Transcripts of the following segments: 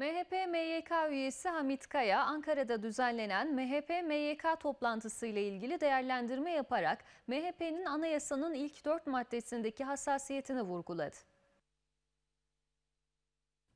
MHP MYK üyesi Hamit Kaya Ankara'da düzenlenen MHP MYK toplantısı ile ilgili değerlendirme yaparak MHP'nin anayasanın ilk dört maddesindeki hassasiyetini vurguladı.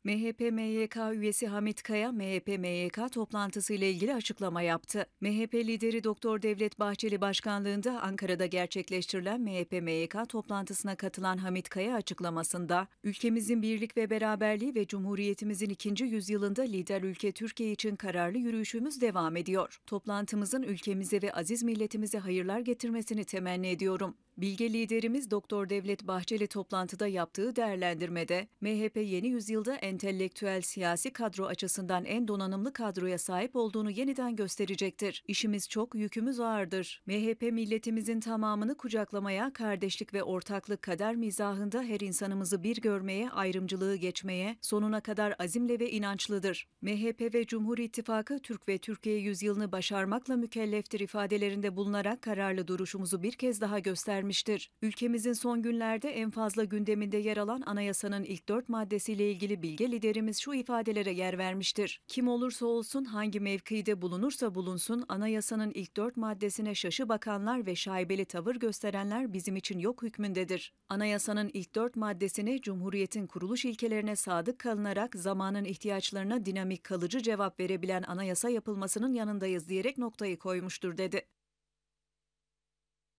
MHP-MYK üyesi Hamit Kaya, MHP-MYK ile ilgili açıklama yaptı. MHP lideri Doktor Devlet Bahçeli başkanlığında Ankara'da gerçekleştirilen MHP-MYK toplantısına katılan Hamit Kaya açıklamasında, ülkemizin birlik ve beraberliği ve Cumhuriyetimizin ikinci yüzyılında lider ülke Türkiye için kararlı yürüyüşümüz devam ediyor. Toplantımızın ülkemize ve aziz milletimize hayırlar getirmesini temenni ediyorum. Bilge liderimiz Doktor Devlet Bahçeli toplantıda yaptığı değerlendirmede MHP yeni yüzyılda entelektüel siyasi kadro açısından en donanımlı kadroya sahip olduğunu yeniden gösterecektir. İşimiz çok, yükümüz ağırdır. MHP milletimizin tamamını kucaklamaya, kardeşlik ve ortaklık kader mizahında her insanımızı bir görmeye, ayrımcılığı geçmeye sonuna kadar azimle ve inançlıdır. MHP ve Cumhur İttifakı Türk ve Türkiye yüzyılını başarmakla mükelleftir ifadelerinde bulunarak kararlı duruşumuzu bir kez daha göstermiştir vermiştir. Ülkemizin son günlerde en fazla gündeminde yer alan anayasanın ilk dört maddesiyle ilgili bilge liderimiz şu ifadelere yer vermiştir. Kim olursa olsun, hangi mevkide bulunursa bulunsun, anayasanın ilk dört maddesine şaşı bakanlar ve şaibeli tavır gösterenler bizim için yok hükmündedir. Anayasanın ilk dört maddesini Cumhuriyet'in kuruluş ilkelerine sadık kalınarak zamanın ihtiyaçlarına dinamik kalıcı cevap verebilen anayasa yapılmasının yanındayız diyerek noktayı koymuştur dedi.